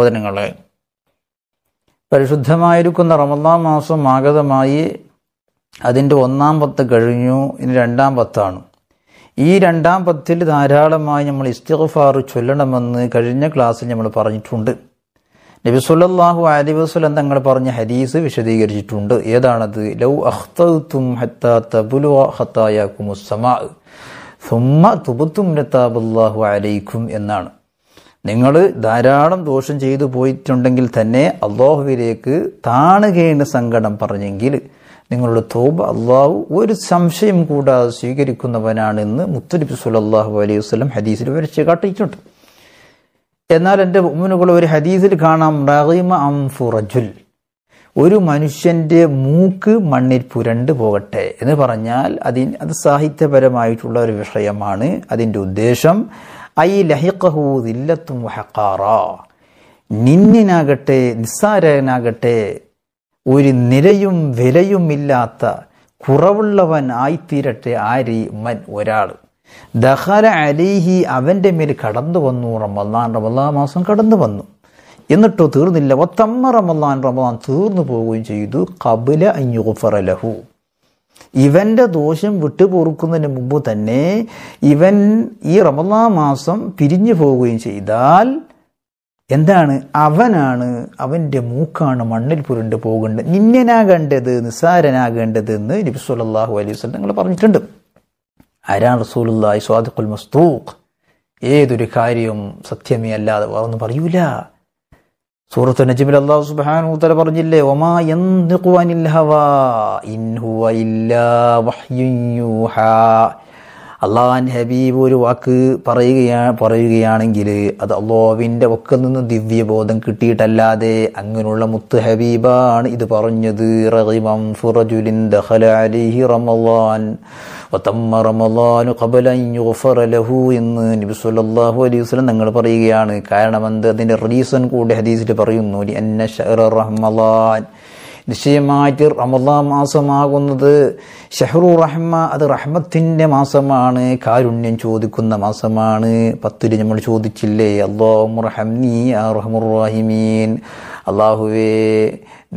സഹോദരങ്ങളെ പരിശുദ്ധമായിരിക്കുന്ന റമദാം മാസം ആഗതമായി അതിൻ്റെ ഒന്നാം പത്ത് കഴിഞ്ഞു ഇനി രണ്ടാം പത്താണ് ഈ രണ്ടാം പത്തിൽ ധാരാളമായി നമ്മൾ ഇസ്തിഗ്ഫാർ ചൊല്ലണമെന്ന് കഴിഞ്ഞ ക്ലാസ്സിൽ നമ്മൾ പറഞ്ഞിട്ടുണ്ട് നബി സുല്ലാഹു അലി വസ്ലം തങ്ങൾ പറഞ്ഞ ഹദീസ് വിശദീകരിച്ചിട്ടുണ്ട് ഏതാണത് ലൗ അഹ്തും ഹത്തായാക്കും എന്നാണ് നിങ്ങൾ ധാരാളം ദോഷം ചെയ്തു പോയിട്ടുണ്ടെങ്കിൽ തന്നെ അള്ളാഹുവിലേക്ക് താണുകേണ്ട സങ്കടം പറഞ്ഞെങ്കിൽ നിങ്ങളുടെ തോബ അള്ളാഹു ഒരു സംശയം കൂടാതെ സ്വീകരിക്കുന്നവനാണെന്ന് മുത്തലിബ് സുലല്ലാഹു അലൈഹി വസ്ലം ഹദീസിൽ വരച്ച് കാട്ടിയിട്ടുണ്ട് എന്നാൽ എൻ്റെ മുമ്മിനുകൾ ഒരു ഹദീസിൽ കാണാം റഹീമ അംഫുറജുൽ ഒരു മനുഷ്യൻ്റെ മൂക്ക് മണ്ണിൽ പുരണ്ടു പോകട്ടെ എന്ന് പറഞ്ഞാൽ അതിന് അത് സാഹിത്യപരമായിട്ടുള്ള ഒരു വിഷയമാണ് അതിൻ്റെ ഉദ്ദേശം ഐ ലഹിക്കഹു ദില്ലത്തും നിന്നിനാകട്ടെ നിസ്സാരനാകട്ടെ ഒരു നിരയും വിലയും ഇല്ലാത്ത കുറവുള്ളവൻ ആയിത്തീരട്ടെ ആരി മൻ ഒരാൾ ദഹാല അലിഹി അവൻ്റെ മേൽ കടന്നു വന്നു റമല്ലാൻ റമല്ലാൻ മാസം കടന്നു വന്നു എന്നിട്ടോ തീർന്നില്ല ഒത്തമ്മ റമല്ലാൻ റമദാൻ തീർന്നു പോവുകയും ചെയ്തു കബില അഞ്ഞുഫറലഹു ഇവൻ്റെ ദോഷം വിട്ടുപൊറുക്കുന്നതിന് മുമ്പ് തന്നെ ഇവൻ ഈ റമദാ മാസം പിരിഞ്ഞു പോവുകയും ചെയ്താൽ എന്താണ് അവനാണ് അവൻ്റെ മൂക്കാണ് മണ്ണിൽ പുരണ്ടു പോകേണ്ടത് നിന്യനാകേണ്ടത് നിസ്സാരനാകേണ്ടത് എന്ന് നബി സല്ലാഹു അലൈഹി വസ്ലം നിങ്ങൾ പറഞ്ഞിട്ടുണ്ട് ആരാണ് റസൂലുല്ലായി സ്വാദുഖുൽ മസ്തൂഖ് ഏതൊരു കാര്യവും സത്യമേ അല്ലാതെ വേറൊന്നും പറയൂല സൂറത്ത് നജിബിൽ അള്ളാഹു സുബാനു തല പറഞ്ഞില്ലേ ഒമാ എന്ത് അള്ളാഹാൻ ഹബീബ് ഒരു വാക്ക് പറയുകയാ പറയുകയാണെങ്കിൽ അത് അള്ളാവിൻ്റെ ഒക്കെ നിന്ന് ദിവ്യബോധം കിട്ടിയിട്ടല്ലാതെ അങ്ങനെയുള്ള മുത്ത് ഹബീബാണ് ഇത് പറഞ്ഞത് റഹിമം എന്ന് നബി സുല്ലാഹു അലൈഹി വസ്ലം നിങ്ങൾ പറയുകയാണ് കാരണം എന്ത് അതിൻ്റെ റീസൺ കൂടെ ഹദീസിൽ പറയുന്നു അന്ന റഹ്മലാൻ നിശ്ചയമായിട്ട് റമദാ മാസമാകുന്നത് ഷഹറു റഹ്മ അത് റഹ്മത്തിൻ്റെ മാസമാണ് കാരുണ്യം ചോദിക്കുന്ന മാസമാണ് പത്തിരി നമ്മൾ ചോദിച്ചില്ലേ അള്ളാഹുറഹ്മീ റഹ്മുറഹിമീൻ അള്ളാഹുവേ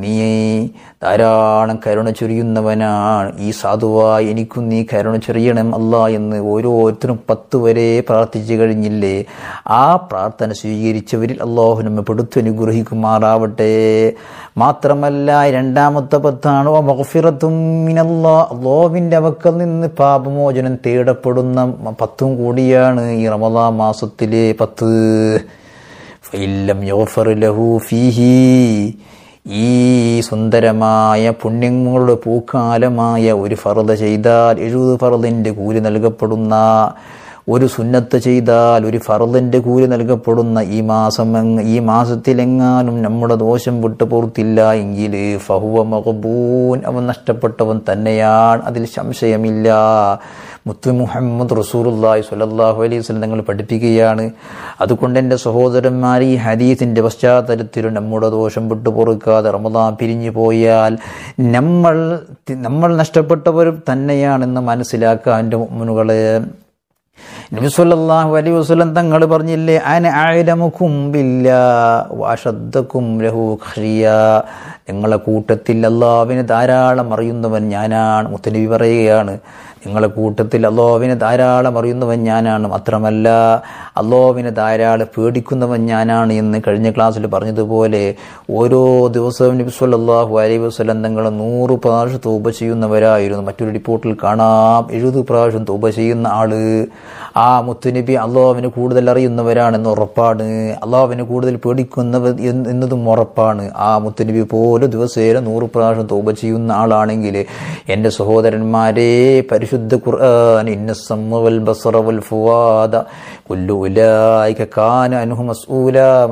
നീ ധാരാളം കരുണ ചൊരിയുന്നവനാണ് ഈ സാധുവായി എനിക്കും നീ കരുണ ചൊരിയണം അല്ല എന്ന് ഓരോരുത്തരും പത്ത് വരെ പ്രാർത്ഥിച്ചു കഴിഞ്ഞില്ലേ ആ പ്രാർത്ഥന സ്വീകരിച്ചവരിൽ അള്ളാഹു നമ്മെ പെടുത്തു അനുഗ്രഹിക്കുമാറാവട്ടെ മാത്രമല്ല രണ്ടാമത്തെ പത്താണ് മഹഫിറത്തും അള്ളാഹുവിൻ്റെ അവക്കൽ നിന്ന് പാപമോചനം തേടപ്പെടുന്ന പത്തും കൂടിയാണ് ഈ റമദാ മാസത്തിലെ പത്ത് ഫൈലം ലഹു ഫീഹി ഈ സുന്ദരമായ പുണ്യങ്ങളുടെ പൂക്കാലമായ ഒരു ഫറുത ചെയ്താൽ എഴുപത് ഫറുതിൻ്റെ കൂലി നൽകപ്പെടുന്ന ഒരു സുന്നത്ത് ചെയ്താൽ ഒരു ഫറുദിൻ്റെ കൂലി നൽകപ്പെടുന്ന ഈ മാസം ഈ മാസത്തിലെങ്ങാനും നമ്മുടെ ദോഷം വിട്ടു പോർത്തില്ല എങ്കിൽ ഫഹുവ മഹബൂൻ അവൻ നഷ്ടപ്പെട്ടവൻ തന്നെയാണ് അതിൽ സംശയമില്ല മുത്തു മുഹമ്മദ് റസൂറുല്ലായി സുലല്ലാഹു അലൈഹി വസ്ലം നിങ്ങൾ പഠിപ്പിക്കുകയാണ് അതുകൊണ്ട് എൻ്റെ സഹോദരന്മാർ ഈ ഹരീസിൻ്റെ പശ്ചാത്തലത്തിൽ നമ്മുടെ ദോഷം വിട്ടു പൊറുക്കാതെ റമദാൻ പിരിഞ്ഞു പോയാൽ നമ്മൾ നമ്മൾ നഷ്ടപ്പെട്ടവരും തന്നെയാണെന്ന് മനസ്സിലാക്കാൻ എൻ്റെ മുമ്മനുകളെ നബിസ്വല്ലാഹു അലൈ വസ്ലം തങ്ങൾ പറഞ്ഞില്ലേ അന ആയിരമുഖും ബില്ല വാഷദ്ദക്കും ലഹു ഖിയ നിങ്ങളെ കൂട്ടത്തിൽ അള്ളാവിന് ധാരാളം അറിയുന്നവൻ ഞാനാണ് മുത്തനബി പറയുകയാണ് നിങ്ങളെ കൂട്ടത്തിൽ അള്ളാഹുവിനെ ധാരാളം അറിയുന്നവൻ ഞാനാണ് മാത്രമല്ല അള്ളാഹുവിനെ ധാരാളം പേടിക്കുന്നവൻ ഞാനാണ് എന്ന് കഴിഞ്ഞ ക്ലാസ്സിൽ പറഞ്ഞതുപോലെ ഓരോ ദിവസവും നബി സല്ലാഹു അലൈ വസ്ലം തങ്ങൾ നൂറ് പ്രാവശ്യം തൂപ ചെയ്യുന്നവരായിരുന്നു മറ്റൊരു റിപ്പോർട്ടിൽ കാണാം എഴുതു പ്രാവശ്യം തൂപ ചെയ്യുന്ന ആള് ആ മുത്തുനബി അള്ളാഹുവിന് കൂടുതൽ അറിയുന്നവരാണെന്ന് ഉറപ്പാണ് അള്ളാഹുവിന് കൂടുതൽ പേടിക്കുന്നവർ എന്നതും ഉറപ്പാണ് ആ മുത്തുനബി പോലെ ദിവസേന നൂറ് പ്രാവശ്യം തൂപ ചെയ്യുന്ന ആളാണെങ്കിൽ എൻ്റെ സഹോദരന്മാരെ വിശുദ്ധ ഖുർആൻ ഇന്ന കാന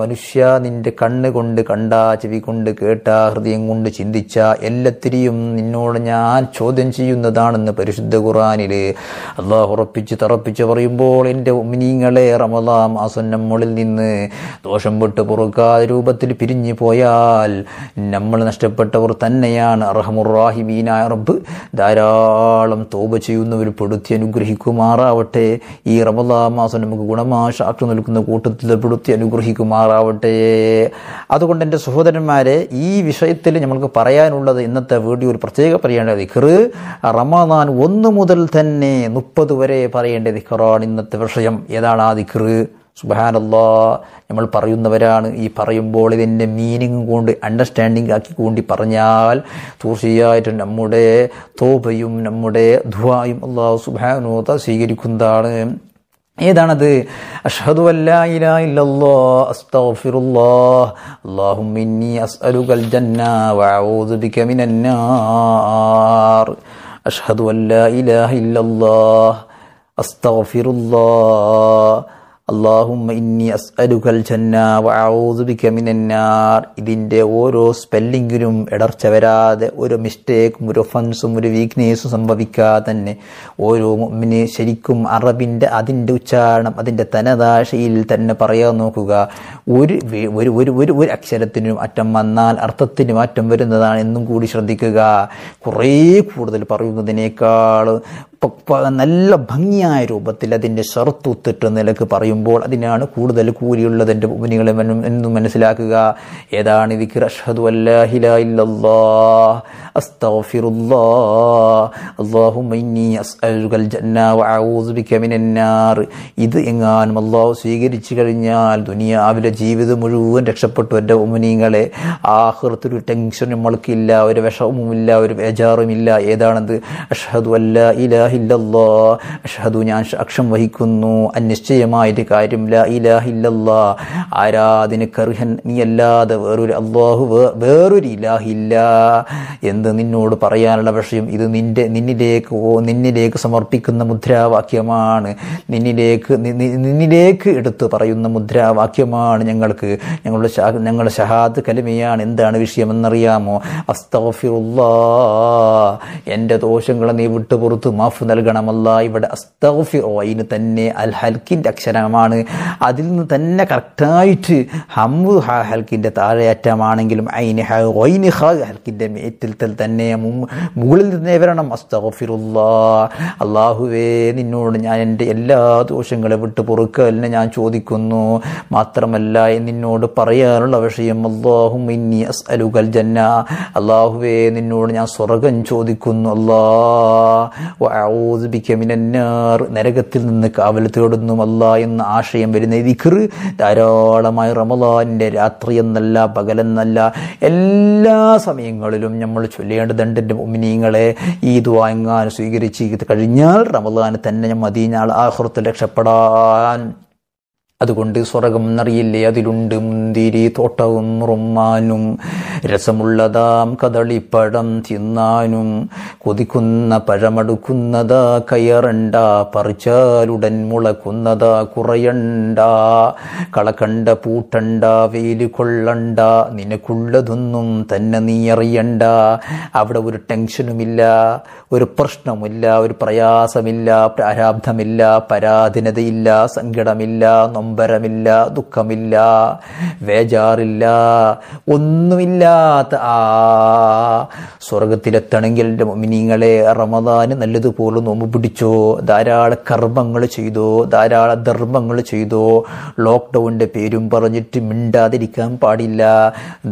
മനുഷ്യ നിന്റെ കണ്ണ് കൊണ്ട് കണ്ട ചെവി കൊണ്ട് കേട്ട ഹൃദയം കൊണ്ട് ചിന്തിച്ച എല്ലാത്തിരിയും നിന്നോട് ഞാൻ ചോദ്യം ചെയ്യുന്നതാണെന്ന് പരിശുദ്ധ ഖുർആനിൽ അള്ളാഹ് ഉറപ്പിച്ച് തറപ്പിച്ച് പറയുമ്പോൾ എൻ്റെ ഉമിനീങ്ങളെ റമദാം മുകളിൽ നിന്ന് ദോഷം പെട്ട് പൊറുക്കാതെ രൂപത്തിൽ പിരിഞ്ഞു പോയാൽ നമ്മൾ നഷ്ടപ്പെട്ടവർ തന്നെയാണ് അർഹമുറാഹിമീനായ റബ്ബ് ധാരാളം തോപ ചെയ്യുന്നവർ പെടുത്തി അനുഗ്രഹിക്കുമാറാവട്ടെ ഈ റമദാ മാസം നമുക്ക് ഗുണമാശാക്ഷി നൽകുന്ന കൂട്ടത്തിൽ പെടുത്തി അനുഗ്രഹിക്കുമാറാവട്ടെ അതുകൊണ്ട് എൻ്റെ സഹോദരന്മാരെ ഈ വിഷയത്തിൽ നമ്മൾക്ക് പറയാനുള്ളത് ഇന്നത്തെ വീഡിയോ ഒരു പ്രത്യേക പറയേണ്ട ദിക്കർ റമദാൻ ഒന്ന് മുതൽ തന്നെ മുപ്പത് വരെ പറയേണ്ട ദിക്കറാണ് ഇന്നത്തെ വിഷയം ഏതാണ് ആ ദിക്കറ് സുബാനല്ലാ നമ്മൾ പറയുന്നവരാണ് ഈ പറയുമ്പോൾ ഇതിൻ്റെ മീനിങ് കൊണ്ട് അണ്ടർസ്റ്റാൻഡിങ് ആക്കി കൊണ്ട് പറഞ്ഞാൽ തീർച്ചയായിട്ടും നമ്മുടെ തോബയും നമ്മുടെ ധുവായും അള്ളാഹു സുബാനോത സ്വീകരിക്കുന്നതാണ് ഏതാണത് അഷ്ഹദു അഷ്ഹദു അല്ലാ ഇലാഹ അസ്തഗ്ഫിറുല്ലാഹ് അള്ളാഹും ഇന്നി അസ്അലുഖൽ ജന്ന വഊദുബിക മിനന്നാർ ഇതിൻ്റെ ഓരോ സ്പെല്ലിങ്ങിനും ഇടർച്ച വരാതെ ഒരു മിസ്റ്റേക്കും ഒരു ഒഫൻസും ഒരു വീക്ക്നെസ്സും സംഭവിക്കാതെ തന്നെ ഓരോ മുമ്മിന് ശരിക്കും അറബിൻ്റെ അതിൻ്റെ ഉച്ചാരണം അതിൻ്റെ തനതാശയിൽ തന്നെ പറയാൻ നോക്കുക ഒരു ഒരു ഒരു ഒരു ഒരു അക്ഷരത്തിനും അറ്റം വന്നാൽ അർത്ഥത്തിന് മാറ്റം വരുന്നതാണ് എന്നും കൂടി ശ്രദ്ധിക്കുക കുറേ കൂടുതൽ പറയുന്നതിനേക്കാൾ നല്ല ഭംഗിയായ രൂപത്തിൽ അതിൻ്റെ ഷർത്തുത്തിട്ട് നിലക്ക് പറയും പറയുമ്പോൾ അതിനാണ് കൂടുതൽ കൂലിയുള്ളത് എൻ്റെ ഉപനികളെ എന്നും മനസ്സിലാക്കുക ഏതാണ് ഇത് എങ്ങാനും അള്ളാഹു സ്വീകരിച്ചു കഴിഞ്ഞാൽ ദുനിയാവിലെ ജീവിതം മുഴുവൻ രക്ഷപ്പെട്ടു എൻ്റെ ഉമ്മനീങ്ങളെ ആഹൃത്തൊരു ടെൻഷൻ നമ്മൾക്കില്ല ഒരു വിഷമവുമില്ല ഒരു ബേജാറുമില്ല ഏതാണത് അഷ്ഹദു അല്ല ഇലാഹില്ലല്ലോ അഷ്ഹദു ഞാൻ അക്ഷം വഹിക്കുന്നു അനിശ്ചയമായിട്ട് കാര്യം ലാ ഇലാഹില്ലല്ലാ ആരാധനക്കർഹൻ നീയല്ലാതെ വേറൊരു അള്ളാഹു വേറൊരു ഇലാഹില്ല എന്ന് നിന്നോട് പറയാനുള്ള വിഷയം ഇത് നിന്റെ നിന്നിലേക്ക് ഓ നിന്നിലേക്ക് സമർപ്പിക്കുന്ന മുദ്രാവാക്യമാണ് നിന്നിലേക്ക് നിന്നിലേക്ക് എടുത്തു പറയുന്ന മുദ്രാവാക്യമാണ് ഞങ്ങൾക്ക് ഞങ്ങളുടെ ഞങ്ങളുടെ ഷഹാദ് കലിമയാണ് എന്താണ് വിഷയമെന്നറിയാമോ അസ്തഫിറുല്ലാ എൻ്റെ ദോഷങ്ങളെ നീ വിട്ടുപുറത്ത് മാഫ് നൽകണമല്ല ഇവിടെ അസ്തഫിറോയിന് തന്നെ അൽ ഹൽക്കിൻ്റെ അക്ഷരം താഴെയറ്റമാണ് അതിൽ നിന്ന് തന്നെ കറക്റ്റായിട്ട് ഹമ്മു ഹ ഹൽക്കിൻ്റെ താഴെയറ്റമാണെങ്കിലും ഐന ഹ ഒയിന് ഹ ഹൽക്കിൻ്റെ മേറ്റിൽ തന്നെ മുകളിൽ നിന്നേ വരണം അസ്തഫിറുല്ല അള്ളാഹുവേ നിന്നോട് ഞാൻ എൻ്റെ എല്ലാ ദോഷങ്ങളെ വിട്ടു പൊറുക്കലിനെ ഞാൻ ചോദിക്കുന്നു മാത്രമല്ല നിന്നോട് പറയാനുള്ള വിഷയം അള്ളാഹും ഇന്നി അസ് അലുകൽ ജന്ന അള്ളാഹുവേ നിന്നോട് ഞാൻ സ്വർഗം ചോദിക്കുന്നു അല്ലാ ബിക്കമിനാർ നരകത്തിൽ നിന്ന് കാവൽ തേടുന്നു അല്ല എന്ന എന്ന ആശയം വരുന്ന ദിക്കറ് ധാരാളമായി റമദാനിൻ്റെ രാത്രി എന്നല്ല പകലെന്നല്ല എല്ലാ സമയങ്ങളിലും നമ്മൾ ചൊല്ലേണ്ടതുണ്ട് എൻ്റെ ഉമ്മിനീങ്ങളെ ഈ ദ്വാങ്ങാൻ സ്വീകരിച്ച് കഴിഞ്ഞാൽ റമദാൻ തന്നെ ഞാൻ മതിഞ്ഞാൽ ആഹൃത്ത് രക്ഷപ്പെടാൻ അതുകൊണ്ട് സ്വർഗം എന്നറിയില്ലേ അതിലുണ്ട് മുന്തിരി തോട്ടവും റുമ്മാനും രസമുള്ളതാം കദളിപ്പഴം തിന്നാനും കൊതിക്കുന്ന പഴമടുക്കുന്നതാ കയറണ്ട പറിച്ചാലുടൻ മുളക്കുന്നതാ കുറയണ്ട കളക്കണ്ട പൂട്ടണ്ട വെയിൽ കൊള്ളണ്ട നിനക്കുള്ളതൊന്നും തന്നെ നീ അറിയണ്ട അവിടെ ഒരു ടെൻഷനുമില്ല ഒരു പ്രശ്നമില്ല ഒരു പ്രയാസമില്ല പ്രാരാബ്ധമില്ല പരാധീനതയില്ല സങ്കടമില്ല നൊമ്പരമില്ല ദുഃഖമില്ല വേജാറില്ല ഒന്നുമില്ലാത്ത ആ സ്വർഗത്തിലെത്തണമെങ്കിൽ മുമ്മിൻ നിങ്ങളെ റമദാന് നല്ലതുപോലെ നോമ്പ് പിടിച്ചോ ധാരാളം കർമ്മങ്ങൾ ചെയ്തോ ധാരാളം ധർമ്മങ്ങൾ ചെയ്തോ ലോക്ക്ഡൗണിൻ്റെ പേരും പറഞ്ഞിട്ട് മിണ്ടാതിരിക്കാൻ പാടില്ല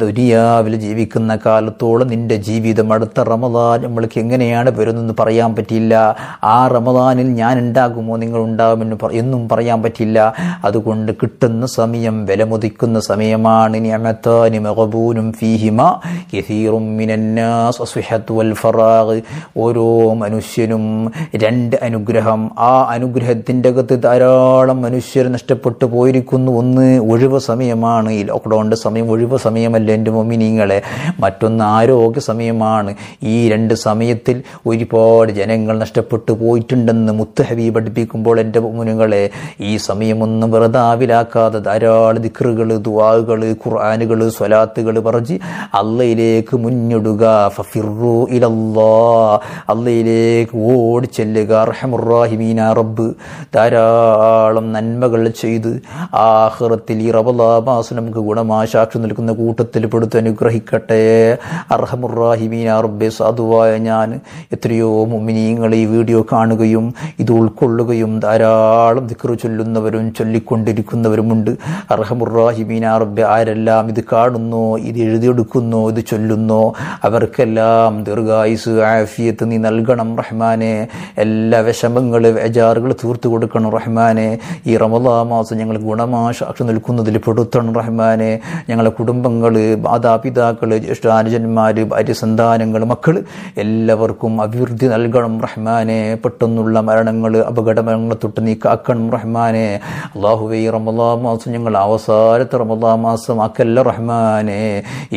ദുരിയാവിൽ ജീവിക്കുന്ന കാലത്തോളം നിൻ്റെ ജീവിതം അടുത്ത റമദാൻ നമ്മൾക്ക് എങ്ങനെയാണ് വരുന്നതെന്ന് പറയാൻ പറ്റില്ല ആ റമദാനിൽ ഞാൻ ഉണ്ടാകുമോ നിങ്ങൾ ഉണ്ടാകുമെന്ന് എന്നും പറയാൻ പറ്റില്ല അതുകൊണ്ട് കിട്ടുന്ന സമയം വിലമുതിക്കുന്ന സമയമാണ് അമത്താനും ഫീഹിമ കെസീറും വൽ ഫറാഗ് ഓരോ മനുഷ്യനും രണ്ട് അനുഗ്രഹം ആ അനുഗ്രഹത്തിൻ്റെ അകത്ത് ധാരാളം മനുഷ്യർ നഷ്ടപ്പെട്ടു പോയിരിക്കുന്നു ഒന്ന് ഒഴിവ് സമയമാണ് ഈ ലോക്ക്ഡൗണിൻ്റെ സമയം ഒഴിവ് സമയമല്ല എൻ്റെ മൊമിനിങ്ങളെ മറ്റൊന്ന് ആരോഗ്യ സമയമാണ് ഈ രണ്ട് സമയത്തിൽ ഒരുപാട് ജനങ്ങൾ നഷ്ടപ്പെട്ടു പോയിട്ടുണ്ടെന്ന് മുത്തുഹബി പഠിപ്പിക്കുമ്പോൾ എൻ്റെ മുനുങ്ങളെ ഈ സമയമൊന്നും വെറുതാവിലാക്കാതെ ധാരാളം ദിക്റുകൾ ദുവാകൾ ഖുർആാനുകൾ സ്വലാത്തുകൾ പറഞ്ഞ് അള്ളയിലേക്ക് മുന്നിടുക ഫിറു ഇലല്ലാ അള്ളയിലേക്ക് ചെല്ലുക അർഹമുറാഹിമീന റബ്ബ് ധാരാളം നന്മകൾ ചെയ്ത് ആഹ്റത്തിൽ ഈ റബലാമാസ് നമുക്ക് ഗുണമാശാക്ഷി നിൽക്കുന്ന കൂട്ടത്തിൽ പെടുത്ത് അനുഗ്രഹിക്കട്ടെ അർഹമുറാഹിമീന റബ്ബെ സാധുവായ ഞാൻ എത്രയോ മുമ്മിനീങ്ങൾ ഈ വീഡിയോ കാണുകയും ഇത് ഉൾക്കൊള്ളുകയും ധാരാളം ദിക്റ് ചൊല്ലുന്നവരും ചൊല്ലിക്കൊണ്ടിരിക്കുന്നവരുമുണ്ട് അർഹമുറാഹിമീന റബ്ബെ ആരെല്ലാം ഇത് കാണുന്നു ഇത് എഴുതിയെടുക്കുന്നു ഇത് ചൊല്ലുന്നു അവർക്കെല്ലാം ദീർഘായുസ് ആഫിയത്ത് നീ നൽകണം റഹ്മാനെ എല്ലാ വിഷമങ്ങൾ എജാറുകൾ തീർത്തു കൊടുക്കണം റഹ്മാനെ ഈ റമദാ മാസം ഞങ്ങൾ ഗുണമാശാക്ഷി നിൽക്കുന്നതിൽ പെടുത്തണം റഹ്മാനെ ഞങ്ങളെ കുടുംബങ്ങൾ മാതാപിതാക്കൾ ഭാര്യ സന്താനങ്ങൾ മക്കൾ എല്ലാവർക്കും അഭിവൃദ്ധി നൽകണം റഹ്മാനെ പെട്ടെന്നുള്ള മരണങ്ങൾ അപകട മരണങ്ങൾ തൊട്ട് നീ കാക്കണം റഹ്മാനെ അള്ളാഹുവെ ഈ റമദാ മാസം ഞങ്ങൾ അവസാനത്തെ റമദാ മാസം ആക്കല്ല റഹ്മാനെ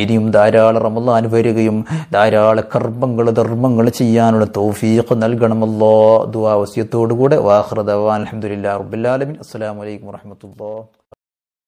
ഇനിയും ധാരാളം റമദാൻ വരികയും ധാരാളം കർമ്മങ്ങൾ ധർമ്മങ്ങൾ നമ്മൾ ചെയ്യാനുള്ള തൗഫീഖ് നൽകണമല്ലോ ദുവാ വസ്യത്തോടുകൂടെ വാഹൃദവാൻ അലഹമുല്ലാ റബുല്ലാലമിൻ അസ്സാം വലൈക്കും വാഹമത്തല്ലാ